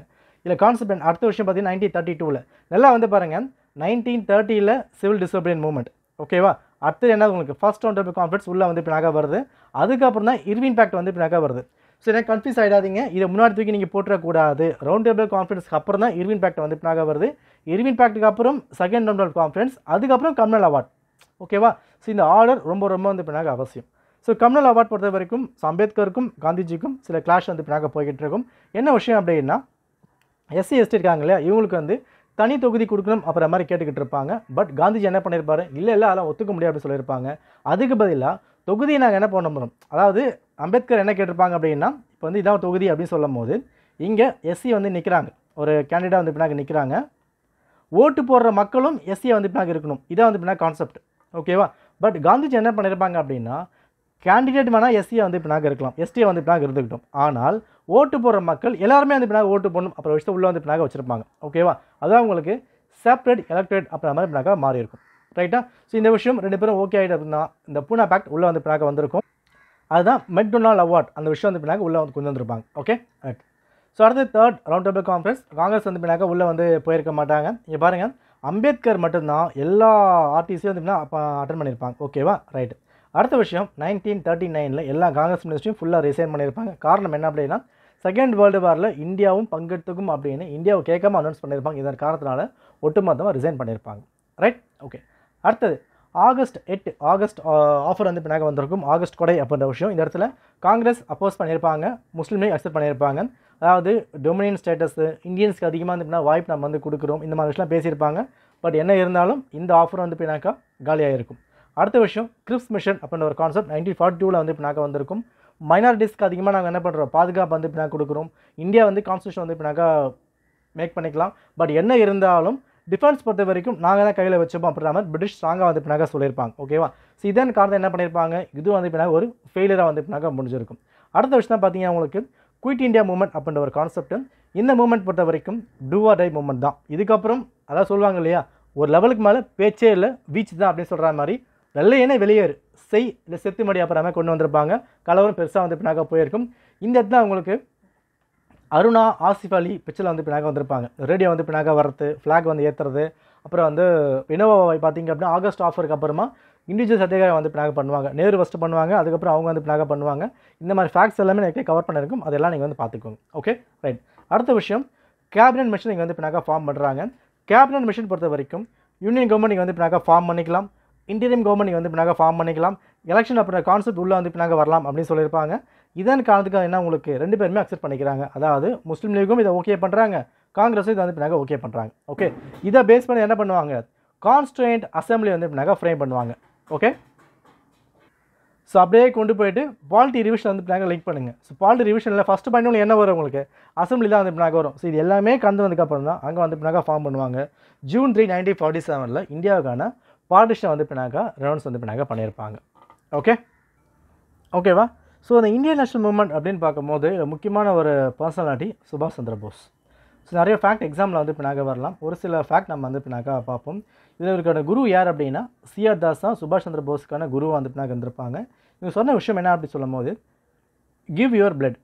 இல்லை கான்செப்ட் அடுத்த விஷயம் பார்த்தீங்கன்னா நைன்டீன் தேர்ட்டி டூவில் நல்லா வந்து பாருங்கள் நைன்டீன் தேர்ட்டியில் சிவில் டிசப்ளின் மூவ்மெண்ட் ஓகேவா அடுத்து என்ன உங்களுக்கு ஃபஸ்ட் ரவுண்ட் ஆஃப் கான்ஃபிட்ஸ் உள்ளே வந்து பின்னாக வருது அதுக்கப்புறம் தான் இர்வின் பேக்ட் வந்து பின்னாக வருது ஸோ எனக்கு கன்ஃபியூஸ் ஆகிடாதீங்க இதை முன்னாடி தூக்கி நீங்கள் போட்டுறக்கூடாது ரவுண்ட் டேபிள் கான்ஃபிடன்ஸ்க்கு அப்புறம் தான் இர்வின் பேக்ட் வந்து பின்னாக வருது இர்வின் பேக்ட்டுக்கு அப்புறம் செகண்ட் ரவுண்ட் ஆஃப் கான்ஃபிடன்ஸ் அதுக்கப்புறம் கம்னல் அவார்ட் ஓகேவா ஸோ இந்த ஆர்டர் ரொம்ப ரொம்ப வந்து பின்னாக அவசியம் ஸோ கம்னல் அவார்ட் பொறுத்த வரைக்கும் அம்பேத்கருக்கும் காந்திஜிக்கும் சில கிளாஷ் வந்து பின்னாக போய்கிட்டு இருக்கும் என்ன விஷயம் அப்படின்னா எஸ்சி எஸ்டி இருக்காங்க இல்லையா இவங்களுக்கு வந்து தனி தொகுதி கொடுக்கணும் அப்புறம் மாதிரி கேட்டுக்கிட்டு இருப்பாங்க பட் காந்திஜி என்ன பண்ணியிருப்பாரு இல்லை இல்லை அதெல்லாம் ஒத்துக்க முடியாது அப்படின்னு சொல்லியிருப்பாங்க அதுக்கு பதிலாக தொகுதியை நாங்கள் என்ன பண்ண முடியும் அதாவது அம்பேத்கர் என்ன கேட்டிருப்பாங்க அப்படின்னா இப்போ வந்து இதான் தொகுதி அப்படின்னு சொல்லும் போது இங்கே எஸ்சி வந்து நிற்கிறாங்க ஒரு கேண்டிடேட் வந்து பின்னாங்க நிற்கிறாங்க ஓட்டு போடுற மக்களும் எஸ்சியை வந்து பின்னாங்க இருக்கணும் இதான் வந்து பின்னா கான்செப்ட் ஓகேவா பட் காந்திஜி என்ன பண்ணியிருப்பாங்க அப்படின்னா கேண்டிடேட் வேணால் எஸ்சியை வந்து இப்படி நாங்கள் இருக்கலாம் எஸ்டியை வந்து இப்படி நாங்கள் இருந்துக்கிட்டோம் ஆனால் ஓட்டு போடுற மக்கள் எல்லாருமே வந்து இப்படி ஓட்டு போடணும் அப்புறம் விஷயத்தை உள்ளே வந்து இப்படி வச்சிருப்பாங்க வச்சுருப்பாங்க ஓகேவா அதுதான் உங்களுக்கு செப்பரேட் எலக்ட்ரேட் அப்படின்ற மாதிரி இப்படி மாறி இருக்கும் ரைட்டா ஸோ இந்த விஷயம் ரெண்டு பேரும் ஓகே ஆகிட்டு அப்படின்னா இந்த பூனா பேக்ட் உள்ளே வந்து இப்படி வந்திருக்கும் அதுதான் டொனால் அவார்ட் அந்த விஷயம் வந்து பின்னாக்க உள்ளே வந்து கொண்டு வந்திருப்பாங்க ஓகே ரைட் ஸோ அடுத்து third round table conference Congress வந்து பின்னாக்க உள்ளே வந்து போயிருக்க மாட்டாங்க இங்கே பாருங்கள் அம்பேத்கர் மட்டும்தான் எல்லா ஆர்டிஸையும் வந்து அப்போ அட்டன் பண்ணியிருப்பாங்க ஓகேவா ரைட்டு அடுத்த விஷயம் நைன்டீன் தேர்ட்டி நைனில் எல்லா காங்கிரஸ் மினிஸ்ட்ரியும் ஃபுல்லாக ரிசைன் பண்ணியிருப்பாங்க காரணம் என்ன அப்படின்னா செகண்ட் வேர்ல்டு வாரில் இந்தியாவும் பங்கெடுத்துக்கும் அப்படின்னு இந்தியாவை கேட்காம அனௌன்ஸ் பண்ணியிருப்பாங்க இதன் காரணத்தினால ஒட்டுமொத்தமாக ரிசைன் பண்ணியிருப்பாங்க ரைட் ஓகே அடுத்தது ஆகஸ்ட் எட்டு ஆகஸ்ட் ஆஃபர் வந்து பின்னாக வந்திருக்கும் ஆகஸ்ட் கொடை அப்படின்ற விஷயம் இந்த இடத்துல காங்கிரஸ் அப்போஸ் பண்ணியிருப்பாங்க முஸ்லீம் லீக் அக்செப்ட் பண்ணியிருப்பாங்க அதாவது டொமினியன் ஸ்டேட்டஸு இந்தியன்ஸ்க்கு அதிகமாக வந்து வாய்ப்பு நம்ம வந்து கொடுக்குறோம் இந்த மாதிரி விஷயம்லாம் பேசியிருப்பாங்க பட் என்ன இருந்தாலும் இந்த ஆஃபர் வந்து பின்னாக்கா காலியாக இருக்கும் அடுத்த விஷயம் கிரிப்ஸ் மிஷன் அப்படின்ற ஒரு கான்செப்ட் நைன்டீன் ஃபார்ட்டி டூவில் வந்து இப்போ நாங்கள் வந்திருக்கும் மைனாரிட்டிஸ்க்கு அதிகமாக நாங்கள் என்ன பண்ணுறோம் பாதுகாப்பு வந்து நாங்கள் கொடுக்குறோம் இந்தியா வந்து கான்ஸ்டியூஷன் வந்து இப்போ நாங்கள் மேக் பண்ணிக்கலாம் பட் என்ன இருந்தாலும் டிஃபென்ஸ் பொறுத்த வரைக்கும் நாங்கள் தான் கையில் வச்சுப்போம் அப்படின்ற மாதிரி பிரிட்டிஷ் ஸ்ட்ராங்காக வந்து இப்போ நாங்கள் சொல்லியிருப்பாங்க ஓகேவா ஸோ இதன் காரணம் என்ன பண்ணியிருப்பாங்க இது வந்து இப்போ ஒரு ஃபெயிலியராக வந்து இப்போ நாங்கள் முடிஞ்சிருக்கும் அடுத்த விஷயம் பார்த்தீங்கன்னா உங்களுக்கு குயிட் இண்டியா மூமெண்ட் அப்படின்ற ஒரு கான்செப்ட் இந்த மூமெண்ட் பொறுத்த வரைக்கும் டூ ஆர் டை மூமெண்ட் தான் இதுக்கப்புறம் அதான் சொல்லுவாங்க இல்லையா ஒரு லெவலுக்கு மேலே பேச்சே இல்லை வீச்சு தான் அப்படின்னு சொல்கிற மாதிரி வெள்ளையனே வெளியேறு செய் செத்து மடி அப்புறமே கொண்டு வந்திருப்பாங்க கலவரம் பெருசாக வந்து பின்னாக போயிருக்கும் இந்த இடத்துல அவங்களுக்கு அருணா ஆசிஃப் அலி பிச்சில் வந்து பின்னாக வந்திருப்பாங்க ரேடியோ வந்து பின்னாக வர்றது ஃப்ளாக் வந்து ஏற்றுறது அப்புறம் வந்து இனோவாவை பார்த்தீங்க அப்படின்னா ஆகஸ்ட் ஆஃபருக்கு அப்புறமா இண்டிவிஜுவல் சத்தியகாரம் வந்து பின்னாக பண்ணுவாங்க நேரு ஃபஸ்ட்டு பண்ணுவாங்க அதுக்கப்புறம் அவங்க வந்து பின்னாக பண்ணுவாங்க இந்த மாதிரி ஃபேக்ட்ஸ் எல்லாமே எனக்கு கவர் பண்ணியிருக்கும் அதெல்லாம் நீங்கள் வந்து பார்த்துக்கோங்க ஓகே ரைட் அடுத்த விஷயம் கேபினட் மிஷின் இங்கே வந்து பின்னாக ஃபார்ம் பண்ணுறாங்க கேபினட் மிஷின் பொறுத்த வரைக்கும் யூனியன் கவர்மெண்ட் இங்கே வந்து பின்னாக ஃபார்ம் பண்ணிக்கலாம் இன்டீரியம் கவர்மெண்ட் வந்து இப்போ நாங்கள் ஃபார்ம் பண்ணிக்கலாம் எலெக்ஷன் அப்படின்ற கான்செப்ட் உள்ளே வந்து இப்போ நாங்கள் வரலாம் அப்படின்னு சொல்லியிருப்பாங்க இதன் காரணத்துக்கு என்ன உங்களுக்கு ரெண்டு பேருமே அக்செப்ட் பண்ணிக்கிறாங்க அதாவது முஸ்லீம் லீகும் இதை ஓகே பண்ணுறாங்க காங்கிரஸும் இதை வந்து இப்போ நாங்கள் ஓகே பண்ணுறாங்க ஓகே இதை பேஸ் பண்ணி என்ன பண்ணுவாங்க கான்ஸ்டன்ட் அசம்பிளி வந்து இப்போ நாங்கள் ஃப்ரேம் பண்ணுவாங்க ஓகே ஸோ அப்படியே கொண்டு போயிட்டு பாலிட்டி ரிவிஷன் வந்து நாங்கள் லிங்க் பண்ணுங்கள் ஸோ பாலிட்டி ரிவிஷனில் ஃபஸ்ட்டு பாயிண்ட் என்ன வரும் உங்களுக்கு அசம்பிளி தான் வந்து நாங்கள் வரும் ஸோ இது எல்லாமே கலந்து வந்ததுக்கப்புறம் தான் அங்கே வந்து நாங்கள் ஃபார்ம் பண்ணுவாங்க ஜூன் த்ரீ நைன்டீன் ஃபார்ட்டி செவனில் இந்தியாவுக்கான பாலிட்டிஷியன் வந்து பின்னாக்கா ரெவன்ஸ் வந்து பின்னாக்கா பண்ணியிருப்பாங்க ஓகே ஓகேவா ஸோ அந்த இந்தியன் நேஷனல் மூமெண்ட் அப்படின்னு பார்க்கும்போது முக்கியமான ஒரு பர்சனாலிட்டி சுபாஷ் சந்திர போஸ் ஸோ நிறைய ஃபேக்ட் எக்ஸாமில் வந்து பின்னாக்க வரலாம் ஒரு சில ஃபேக்ட் நம்ம வந்து பின்னாக்கா பார்ப்போம் இதில் இவருக்கான குரு யார் அப்படின்னா சிஆர் தாஸ் தான் சுபாஷ் சந்திர போஸ்க்கான குருவாக வந்து பின்னாக்க இருந்திருப்பாங்க இவங்க சொன்ன விஷயம் என்ன அப்படின்னு சொல்லும் போது கிவ் யுவர் பிளட்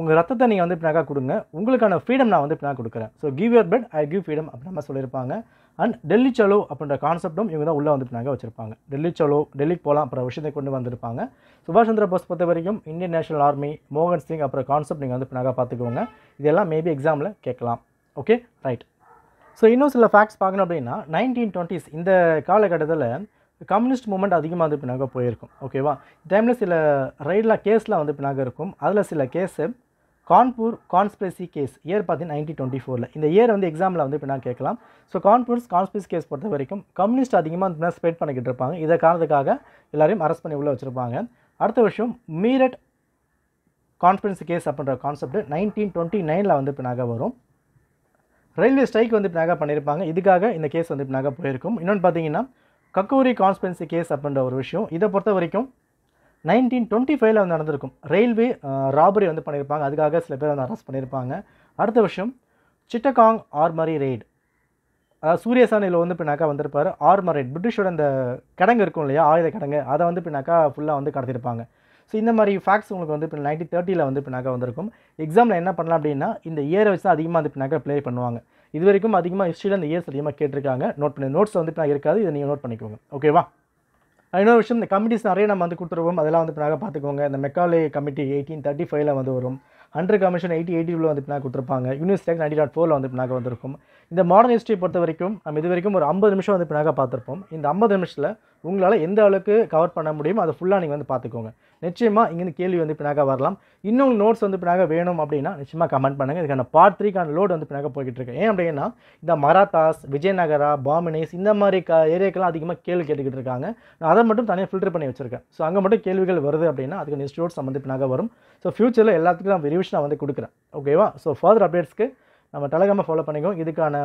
உங்கள் ரத்தத்தை நீங்கள் வந்து பினாக்கா கொடுங்க உங்களுக்கான ஃப்ரீடம் நான் வந்து பினா கொடுக்குறேன் so give your bed I give freedom அப்படின்னு நம்ம சொல்லியிருப்பாங்க அண்ட் டெல்லி சலோ அப்படின்ற கான்செப்டும் இவங்க தான் உள்ளே வந்து பினாக்கா வச்சிருப்பாங்க டெல்லி சலோ டெல்லிக்கு போகலாம் அப்புறம் விஷயத்தை கொண்டு வந்திருப்பாங்க சுபாஷ் சந்திர போஸ் பொறுத்த வரைக்கும் இந்தியன் நேஷனல் ஆர்மி மோகன் சிங் அப்புறம் கான்செப்ட் நீங்கள் வந்து பினாக்கா பார்த்துக்கோங்க இதெல்லாம் மேபி எக்ஸாமில் கேட்கலாம் ஓகே ரைட் ஸோ இன்னும் சில ஃபேக்ட்ஸ் பார்க்கணும் அப்படின்னா நைன்டீன் டுவெண்ட்டிஸ் இந்த காலகட்டத்தில் கம்யூனிஸ்ட் மூமெண்ட் அதிகமாக வந்து பின்னாக போயிருக்கும் ஓகேவா டைமில் சில ரைடெலாம் கேஸ்லாம் வந்து பின்னாக இருக்கும் அதில் சில case Kanpur conspiracy case year பார்த்தீங்கன்னா நைன்டீன் டுவெண்ட்டி ஃபோரில் இந்த இயர் வந்து எக்ஸாமில் வந்து இப்போ நான் கேட்கலாம் ஸோ கான்பூர்ஸ் கான்ஸ்பிரசி கேஸ் பொறுத்த வரைக்கும் கம்யூனிஸ்ட் அதிகமாக ஸ்ப்ரெட் பண்ணிக்கிட்டு இருப்பாங்க இதை காரணத்துக்காக எல்லோரையும் அரெஸ்ட் பண்ணி உள்ளே வச்சுருப்பாங்க அடுத்த வருஷம் மீரட் கான்ஃபரன்ஸ் கேஸ் அப்படின்ற கான்செப்ட் நைன்டீன் டுவெண்ட்டி நைனில் வந்து இப்போ வரும் ரயில்வே ஸ்ட்ரைக் வந்து இப்போ பண்ணியிருப்பாங்க இதுக்காக இந்த கேஸ் வந்து இப்போ போயிருக்கும் இன்னொன்று பார்த்தீங்கன்னா கக்கூரி கான்ஸ்பிரன்சி கேஸ் அப்படின்ற ஒரு விஷயம் இதை பொறுத்த வரைக்கும் நைன்டீன் டுவெண்ட்டி ஃபைவ்ல வந்து நடந்திருக்கும் ரயில்வே ராபரி வந்து பண்ணியிருப்பாங்க அதுக்காக சில பேர் வந்து அரெஸ்ட் பண்ணியிருப்பாங்க அடுத்த வருஷம் சிட்டகாங் ஆர்மரி ரெய்டு சூரிய இதில் வந்து பின்னாக்கா வந்திருப்பார் ரெய்ட் பிரிட்டிஷோட அந்த கிடங்கு இருக்கும் இல்லையா ஆயுத கிடங்கு அதை வந்து பின்னாக்கா ஃபுல்லாக வந்து கடத்திருப்பாங்க ஸோ இந்த மாதிரி ஃபேக்ட்ஸ் உங்களுக்கு வந்து இப்போ நைன்டீன் தேர்ட்டியில் வந்து பின்னாக்கா வந்திருக்கும் எக்ஸாமில் என்ன பண்ணலாம் அப்படின்னா இந்த இயரை வச்சு தான் அதிகமாக வந்து பின்னாக்க ப்ளே பண்ணுவாங்க இது வரைக்கும் அதிகமாக ஹிஸ்ட்ரியில் அந்த இயர்ஸ் அதிகமாக கேட்டிருக்காங்க நோட் பண்ணி நோட்ஸ் வந்து இப்போ இருக்காது இதை நீங்கள் நோட் பண்ணிக்கோங்க ஓகேவா இன்னொரு விஷயம் இந்த கமிட்டிஸ் நிறைய நம்ம வந்து கொடுத்துருவோம் அதெல்லாம் வந்து பின்னாக பார்த்துக்கோங்க இந்த மெக்காலே கமிட்டி எயிட்டீன் தேர்ட்டி ஃபைவ்ல வந்து வரும் ஹண்ட்ரட் கமிஷன் எயிட்டி எயிட்டி டூவில் வந்து பின்னாக கொடுத்துருப்பாங்க யூனிவர்சிட்டி டேக் நைன்டி நாட் ஃபோரில் வந்து பின்னாக வந்திருக்கும் இந்த மாடர்ன் ஹிஸ்ட்ரி பொறுத்த வரைக்கும் நம்ம இது வரைக்கும் ஒரு ஐம்பது நிமிஷம் வந்து பின்னாக பார்த்துருப்போம் இந்த ஐம்பது நிமிஷத்தில் உங்களால் எந்த அளவுக்கு கவர் பண்ண முடியுமோ அதை ஃபுல்லாக நீங்கள் வந்து பார்த்துக்கோங்க நிச்சயமாக இங்கேருந்து கேள்வி வந்து பின்னாக வரலாம் இன்னும் நோட்ஸ் வந்து பின்னாக வேணும் அப்படின்னா நிச்சயமாக கமெண்ட் பண்ணுங்கள் இதுக்கான பார்ட் த்ரீக்கான லோடு வந்து பின்னாக போய்கிட்டு இருக்கேன் ஏன் அப்படின்னா இந்த மராத்தாஸ் விஜயநகரா பாமினிஸ் இந்த மாதிரி க ஏரியாக்கெல்லாம் அதிகமாக கேள்வி கேட்டுக்கிட்டு இருக்காங்க நான் அதை மட்டும் தனியாக ஃபில்டர் பண்ணி வச்சிருக்கேன் ஸோ அங்கே மட்டும் கேள்விகள் வருது அப்படின்னா அதுக்கு இன்ஸ்டியூட்ஸ் வந்து பின்னாக வரும் ஸோ ஃபியூச்சரில் எல்லாத்துக்கும் நான் விரிவிஷன் வந்து கொடுக்குறேன் ஓகேவா ஸோ ஃபர்தர் அப்டேட்ஸ்க்கு நம்ம டெலகிராமை ஃபாலோ பண்ணிக்கோங்க இதுக்கான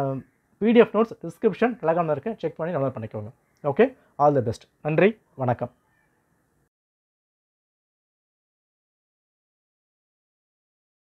பிடிஎஃப் நோட்ஸ் டிஸ்கிரிப்ஷன் டெலகிராமில் இருக்குது செக் பண்ணி நல்லா பண்ணிக்கோங்க ஓகே ஆல் தி பெஸ்ட் நன்றி வணக்கம்